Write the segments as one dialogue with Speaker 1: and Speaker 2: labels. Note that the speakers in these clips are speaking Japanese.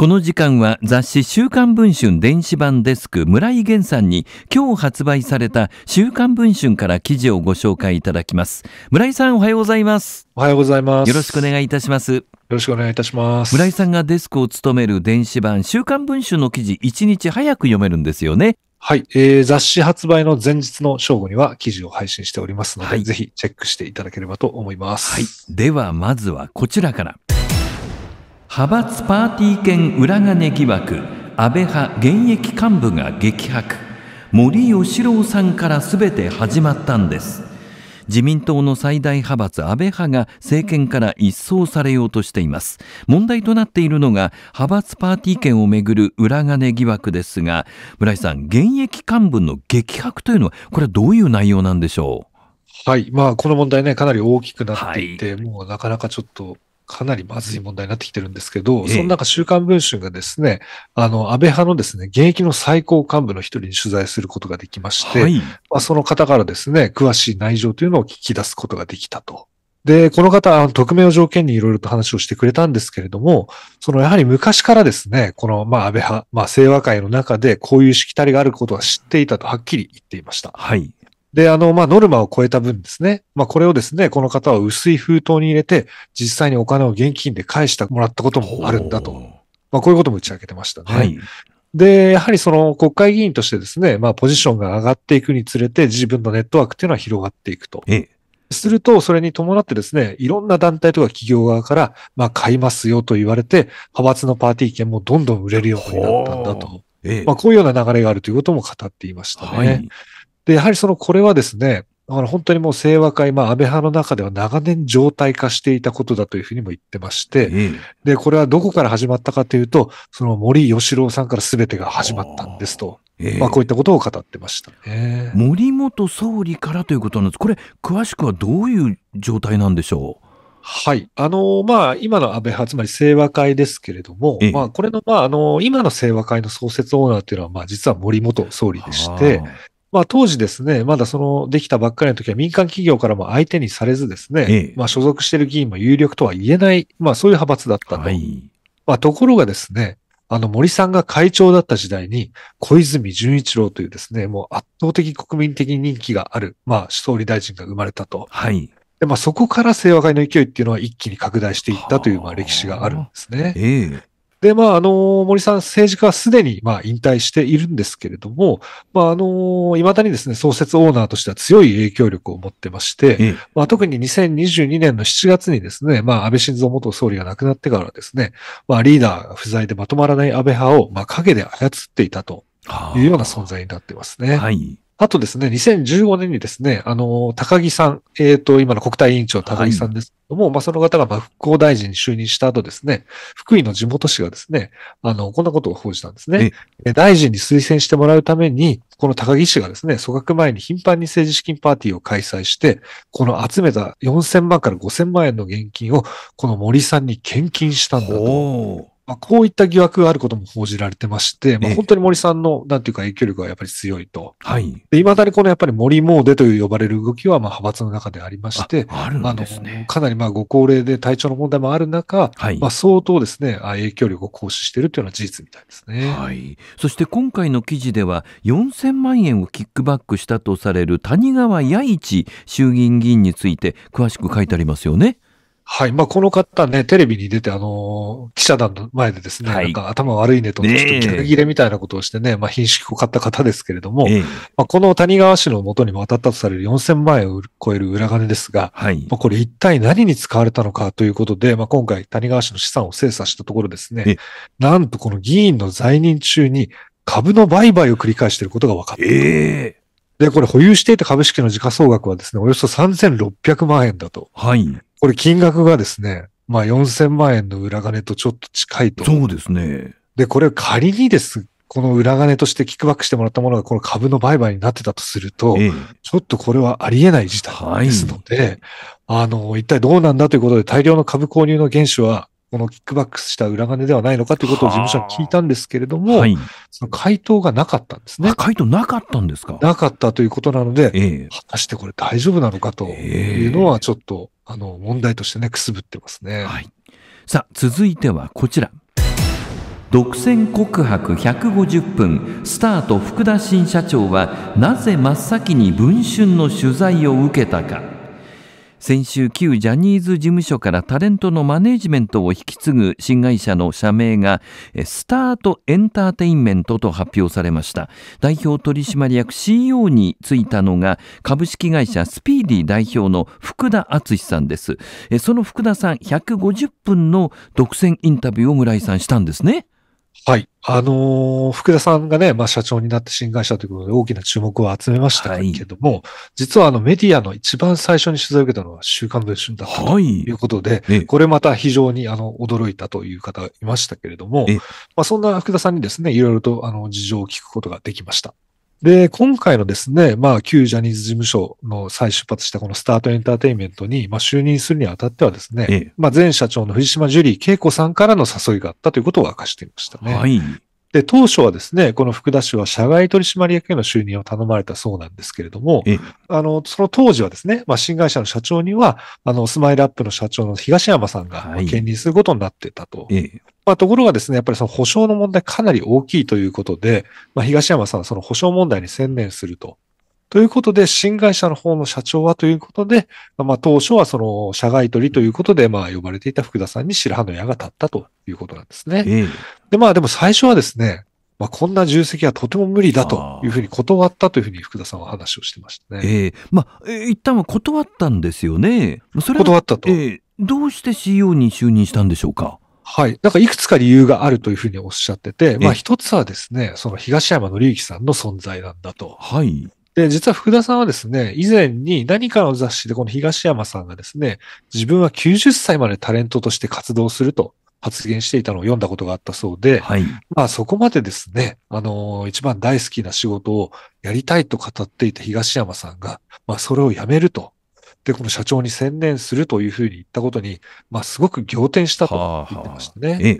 Speaker 1: この時間は雑誌週刊文春電子版デスク村井源さんに今日発売された週刊文春から記事をご紹介いただきます。村井さんおはようございます。おはようございます。よろしくお願いいたします。よろしくお願いいたします。村井さんがデスクを務める電子版週刊文春の記事1日早く読めるんですよね。はい、えー、雑誌発売の前日の正午には記事を配信しておりますので、はい、ぜひチェックしていただければと思います。はい。では、まずはこちらから。派閥パーティー権裏金疑惑安倍派現役幹部が激白森喜朗さんから全て始まったんです自民党の最大派閥安倍派が政権から一掃されようとしています問題となっているのが派閥パーティー権をめぐる裏金疑惑ですが村井さん現役幹部の激白というのはこれはどういう内容なんでしょうはい。まあ、この問
Speaker 2: 題ね、かなり大きくなっていて、はい、もうなかなかちょっとかなりまずい問題になってきてるんですけど、その中、週刊文春がですね、あの、安倍派のですね、現役の最高幹部の一人に取材することができまして、はい、まあ、その方からですね、詳しい内情というのを聞き出すことができたと。で、この方、匿名を条件にいろいろと話をしてくれたんですけれども、そのやはり昔からですね、この、まあ、安倍派、まあ、清和会の中でこういうしきたりがあることは知っていたとはっきり言っていました。はい。で、あの、まあ、ノルマを超えた分ですね。まあ、これをですね、この方は薄い封筒に入れて、実際にお金を現金で返してもらったこともあるんだと。まあ、こういうことも打ち明けてましたね。はい。で、やはりその国会議員としてですね、まあ、ポジションが上がっていくにつれて、自分のネットワークっていうのは広がっていくと。ええすると、それに伴ってですね、いろんな団体とか企業側から、まあ、買いますよと言われて、派閥のパーティー券もどんどん売れるようになったんだと。ええ、まあ、こういうような流れがあるということも語っていましたね。はいで、やはりその、これはですね、あの本当にもう清和会、まあ安倍派の中では長年常態化していたことだというふうにも言ってまして、うん、で、これはどこから始まったかというと、その森喜朗さんから全てが始まったんですと。えー、まあこういったことを語ってました、
Speaker 1: ね、森元総理からということなんです。これ、詳しくはどういう状態なんでしょうはい。あのまあ、今の安倍派、つまり清和会ですけれども、まあ、こ
Speaker 2: れの、まあ、あの今の清和会の創設オーナーというのは、まあ、実は森元総理でして、まあ当時ですね、まだそのできたばっかりの時は民間企業からも相手にされずですね、ええ、まあ所属している議員も有力とは言えない、まあそういう派閥だったと。はい、まあところがですね、あの森さんが会長だった時代に小泉純一郎というですね、もう圧倒的国民的人気がある、まあ総理大臣が生まれたと。はい。でまあ、そこから清和会の勢いっていうのは一気に拡大していったというまあ歴史があるんですね。ええ、で、まあ、あの、森さん、政治家はすでに、まあ、引退しているんですけれども、まあ、あの、未だにですね、創設オーナーとしては強い影響力を持ってまして、うん、まあ、特に2022年の7月にですね、まあ、安倍晋三元総理が亡くなってからですね、まあ、リーダー不在でまとまらない安倍派を、まあ、で操っていたというような存在になってますね。はい。あとですね、2015年にですね、あの、高木さん、えっ、ー、と、今の国対委員長高木さんですけども、はい、まあ、その方が、ま復興大臣に就任した後ですね、福井の地元紙がですね、あの、こんなことを報じたんですね。大臣に推薦してもらうために、この高木氏がですね、組閣前に頻繁に政治資金パーティーを開催して、この集めた4000万から5000万円の現金を、この森さんに献金したんだと。まあ、こういった疑惑があることも報じられてまして、まあ、本当に森さんの、なんていうか影響力がやっぱり強いと。はい。で、未だにこのやっぱり森詣でという呼ばれる動きは、まあ、派閥の中でありまして、ああるんですね。かなりまあ、ご高齢で体調の問題もある中、はい。まあ、相当ですね、影響力を行使している
Speaker 1: というのは事実みたいですね。はい。そして今回の記事では、4000万円をキックバックしたとされる谷川弥一衆議院議員について、詳しく書いてありますよね。はい。まあ、この方ね、テレビに出て、あのー、記者団の前でですね、はい、なんか
Speaker 2: 頭悪いねと、ちょっとギ切れみたいなことをしてね、まあ、品種を買った方ですけれども、えー、まあ、この谷川氏の元にも当たったとされる4000万円を超える裏金ですが、はい、まあ、これ一体何に使われたのかということで、まあ、今回谷川氏の資産を精査したところですね、なんとこの議員の在任中に株の売買を繰り返していることが分かった。えーで、これ保有していた株式の時価総額はですね、およそ3600万円だと。はい。これ金額がですね、まあ4000万円の裏金とちょっと近いと。そうですね。で、これ仮にです、この裏金としてキックバックしてもらったものがこの株の売買になってたとすると、ええ、ちょっとこれはありえない事態ですので、はい、あの、一体どうなんだということで大量の株購入の原資は、このキックバックした裏金ではないのかということを事務所に聞いたんですけれども、はい、その回答がなかったんですね。回答なかったんですかなかったということなので、ええ、果たしてこれ大丈夫なのかというのはちょっとあの、問
Speaker 1: 題としてね、くすぶってますね。はい。さあ、続いてはこちら。独占告白150分スタート福田新社長はなぜ真っ先に文春の取材を受けたか先週旧ジャニーズ事務所からタレントのマネージメントを引き継ぐ新会社の社名がスタートエンターテインメントと発表されました代表取締役 CEO に就いたのが株式会社スピーディ代表の福田敦さんですその福田さん150分の独占インタビューを村井さんしたんですねはい。あのー、福田さんがね、まあ、社長になって新会社ということで大きな注目を集
Speaker 2: めましたけども、はい、実はあのメディアの一番最初に取材を受けたのは週刊文春だったということで、はい、これまた非常にあの驚いたという方がいましたけれども、まあ、そんな福田さんにですね、いろいろとあの事情を聞くことができました。で、今回のですね、まあ、旧ジャニーズ事務所の再出発したこのスタートエンターテインメントに、まあ、就任するにあたってはですね、ええ、まあ、前社長の藤島ジュリー恵子さんからの誘いがあったということを明かしていましたね。はい。で、当初はですね、この福田氏は社外取締役への就任を頼まれたそうなんですけれども、あの、その当時はですね、まあ、新会社の社長には、あの、スマイルアップの社長の東山さんが兼任することになってたと。まあ、ところがですね、やっぱりその保証の問題かなり大きいということで、まあ、東山さんはその保証問題に専念すると。ということで、新会社の方の社長はということで、まあ、当初はその社外取りということで、まあ、呼ばれていた福田さんに白羽の矢が立ったということなんですね。えで、まあ、でも最初はですね、まあ、こんな重責はとても無理だというふうに断ったというふうに福田さ
Speaker 1: んは話をしてましたね。ええー、まあ、えー、一旦は断ったんですよね。それ断ったと。えー、どうして CEO に就任したんでしょうかはい。なんかいくつか理由があるというふうにおっしゃってて、まあ一
Speaker 2: つはですね、その東山紀之さんの存在なんだと。はい。で、実は福田さんはですね、以前に何かの雑誌でこの東山さんがですね、自分は90歳までタレントとして活動すると発言していたのを読んだことがあったそうで、はい、まあそこまでですね、あのー、一番大好きな仕事をやりたいと語っていた東山さんが、まあそれをやめるとで、この社長に専念するというふうに言ったことに、まあ、すごく仰天したと言ってましたね。はあはあ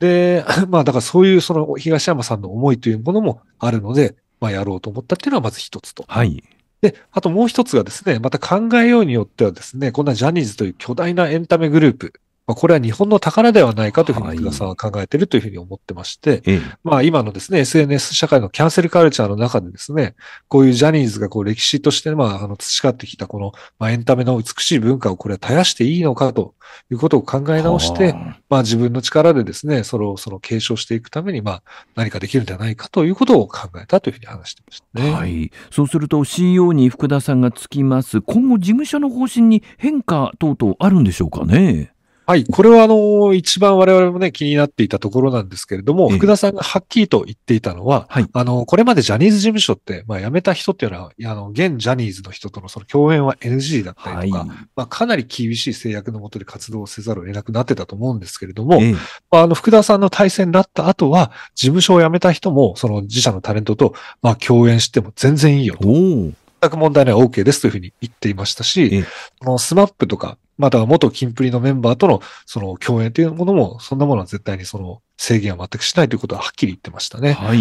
Speaker 2: で、まあ、だからそういうその東山さんの思いというものもあるので、まあ、やろうと思ったっていうのはまず一つと。はい。で、あともう一つがですね、また考えようによってはですね、こんなジャニーズという巨大なエンタメグループ、まあ、これは日本の宝ではないかというふうに福田さんは考えているというふうに思ってまして、はい、まあ今のですね、SNS 社会のキャンセルカルチャーの中でですね、こういうジャニーズがこう歴史としてまああの培ってきたこの、まあ、エンタメの美しい文化をこれは絶やしていいのかということを考え直して、まあ自分の力でですね、それをその継承してい
Speaker 1: くためにまあ何かできるんじゃないかということを考えたというふうに話してましたね。はい。そうすると CEO に福田さんがつきます。今後事務所の方針に変化等々あるんでしょうかね。はい。これはあの、一番我々もね、気になっていたところなんですけれど
Speaker 2: も、福田さんがはっきりと言っていたのは、あの、これまでジャニーズ事務所って、まあ、辞めた人っていうのは、あの、現ジャニーズの人とのその共演は NG だったりとか、はい、まあ、かなり厳しい制約のもとで活動せざるを得なくなってたと思うんですけれども、え、まあ、あの、福田さんの対戦になった後は、事務所を辞めた人も、その自社のタレントと、まあ、共演しても全然いいよと。全く問題ない OK ですというふうに言っていましたし、のスマップとか、または元ンプリのメンバーとのその共演というものも、そんなものは絶対にその制限は全くしないということははっきり言ってましたね。はい。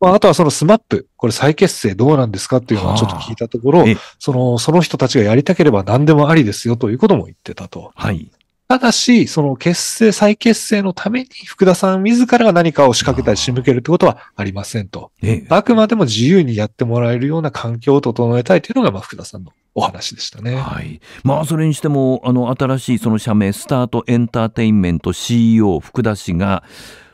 Speaker 2: まあ、あとはそのスマップ、これ再結成どうなんですかっていうのをちょっと聞いたところ、その、その人たちがやりたければ何でもありですよということも言ってたと。はい。ただし、その結成、再結成のために福田さん自らが何かを仕掛けたり仕向けるってことはありませんと。あくまでも自由にやってもらえるような環境を整えたいというのが、まあ、福田さんのお話でし
Speaker 1: たね。はい。まあ、それにしても、あの、新しいその社名、スタートエンターテインメント CEO 福田氏が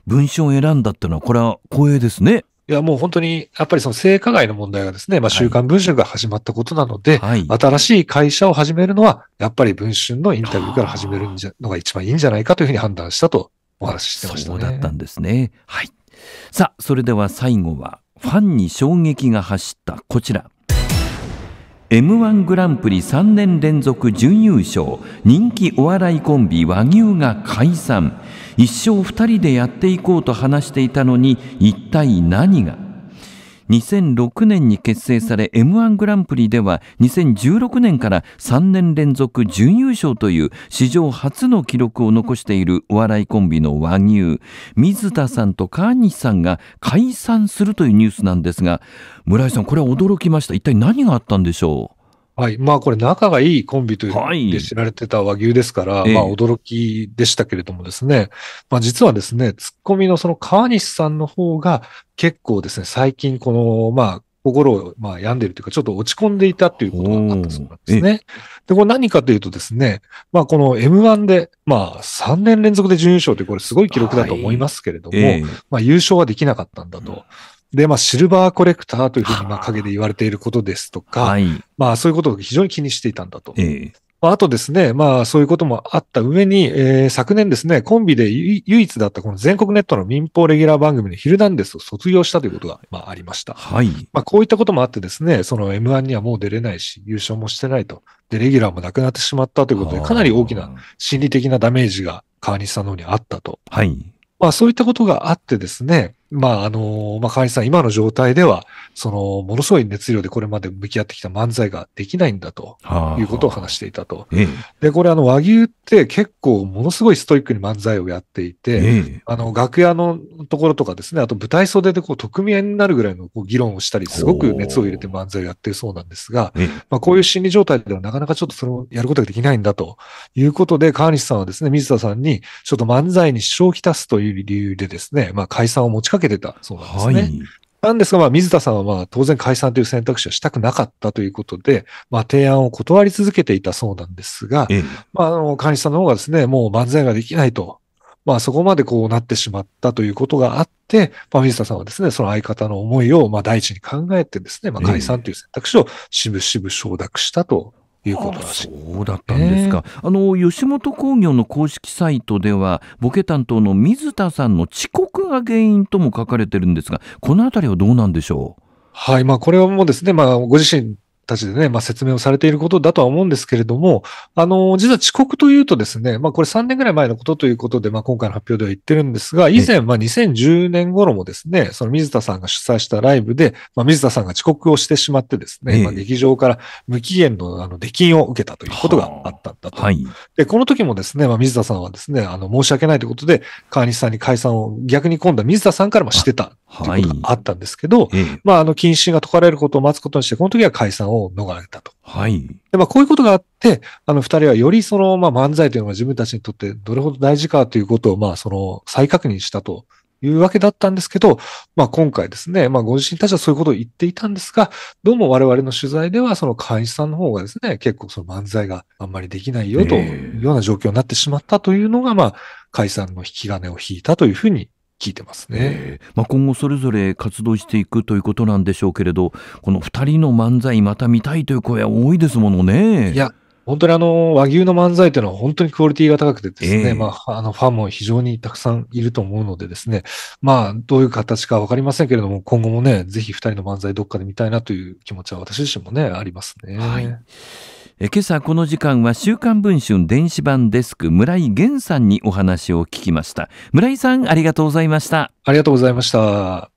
Speaker 1: 文章を選んだっていうのは、これは光栄ですね。いや、もう本当に、やっぱりその性加害の問題がですね、まあ、週刊文
Speaker 2: 春が始まったことなので、はい、新しい会社を始めるのは、やっぱり文春のインタビューか
Speaker 1: ら始めるのが一番いいんじゃないかというふうに判断したとお話ししてましたね。そうだったんですね。はい。さあ、それでは最後は、ファンに衝撃が走ったこちら。M1 グランプリ3年連続準優勝、人気お笑いコンビ和牛が解散。一生2人でやっていこうと話していたのに一体何が2006年に結成され m 1グランプリでは2016年から3年連続準優勝という史上初の記録を残しているお笑いコンビの和牛水田さんと川西さんが解散するというニュースなんですが村井さんこれは驚きました一体何があったんでしょうはい。まあこれ仲がいいコンビというで知られてた和牛です
Speaker 2: から、はい、まあ驚きでしたけれどもですね、ええ、まあ実はですね、ツッコミのその川西さんの方が結構ですね、最近この、まあ心をまあ病んでるというか、ちょっと落ち込んでいたということがあったそうなんですね。で、これ何かというとですね、まあこの M1 で、まあ3年連続で準優勝って、これすごい記録だと思いますけれども、はいえまあ優勝はできなかったんだと。で、まあ、シルバーコレクターというふうに、まあ、陰で言われていることですとか、はい、まあ、そういうことを非常に気にしていたんだと。えーあとですね、まあそういうこともあった上に、えー、昨年ですね、コンビで唯一だったこの全国ネットの民放レギュラー番組のヒルナンデスを卒業したということが、まあ、ありました。はい。まあこういったこともあってですね、その M1 にはもう出れないし、優勝もしてないと。で、レギュラーもなくなってしまったということで、かなり大きな心理的なダメージが川西さんの方にあったと。はい。まあそういったことがあってですね、まあ、あの、まあ、川西さん、今の状態では、その、ものすごい熱量でこれまで向き合ってきた漫才ができないんだと、いうことを話していたと。で、これ、あの、和牛って結構、ものすごいストイックに漫才をやっていて、あの、楽屋のところとかですね、あと舞台袖で、こう、特命になるぐらいのこう議論をしたり、すごく熱を入れて漫才をやってるそうなんですが、まあ、こういう心理状態ではなかなかちょっとそれをやることができないんだということで、川西さんはですね、水田さんに、ちょっと漫才に支障をきたすという理由でですね、まあ、解散を持ちかけけてたそうなんですね。はい、なんですが、まあ、水田さんはまあ、当然解散という選択肢はしたくなかったということで、まあ、提案を断り続けていたそうなんですが、まあ、あの、管理さんの方がですね、もう漫才ができないと、まあ、そこまでこうなってしまったということがあって、まあ、水田さんはですね、その相方の思いを、まあ、第一に考えてですね、まあ、解散という選択肢
Speaker 1: をしぶしぶ承諾したということらしいそうだったんですか、えー、あの吉本興業の公式サイトではボケ担当の水田さんの遅刻が原因とも書かれてるんですがこの辺りはどうなんでしょうは
Speaker 2: い、まあ、これはもうですね、まあ、ご自身ちでね、まあ、説明をされていることだとは思うんですけれども、あの、実は遅刻というとですね、まあ、これ3年ぐらい前のことということで、まあ、今回の発表では言ってるんですが、以前、まあ、2010年頃もですね、その水田さんが主催したライブで、まあ、水田さんが遅刻をしてしまってですね、まあ、劇場から無期限のあの出禁を受けたということがあったんだと。はい、で、この時もですね、まあ、水田さんはですね、あの、申し訳ないということで、川西さんに解散を逆に今度は水田さんからもしてたということがあったんですけど、はい、まあ、あの、禁止が解かれることを待つことにして、この時は解散をを逃れたと。はい。で、まあ、こういうことがあって、あの、二人はよりその、まあ、漫才というのが自分たちにとってどれほど大事かということを、まあ、その、再確認したというわけだったんですけど、まあ、今回ですね、まあ、ご自身たちはそういうことを言っていたんですが、どうも我々の取材では、その会員さんの方がですね、結構その漫才があんまりできないよというような状況
Speaker 1: になってしまったというのが、まあ、解散の引き金を引いたというふうに聞いてますね、まあ、今後それぞれ活動していくということなんでしょうけれどこの2人の漫才また見たいという声は多いですものね。いや本当にあの和牛の漫才というのは本当に
Speaker 2: クオリティが高くてですね、えー、まあ、あのファンも非常にたくさんいると思うのでですね、まあ、どういう形か分かりませんけれども、今後もね、ぜひ2人の漫才どっかで見たいなという気持ちは私自身
Speaker 1: もね、ありますね。はいえ今朝この時間は週刊文春電子版デスク村井源さんにお話を聞きました村井さんありがとうございましたありがとうございました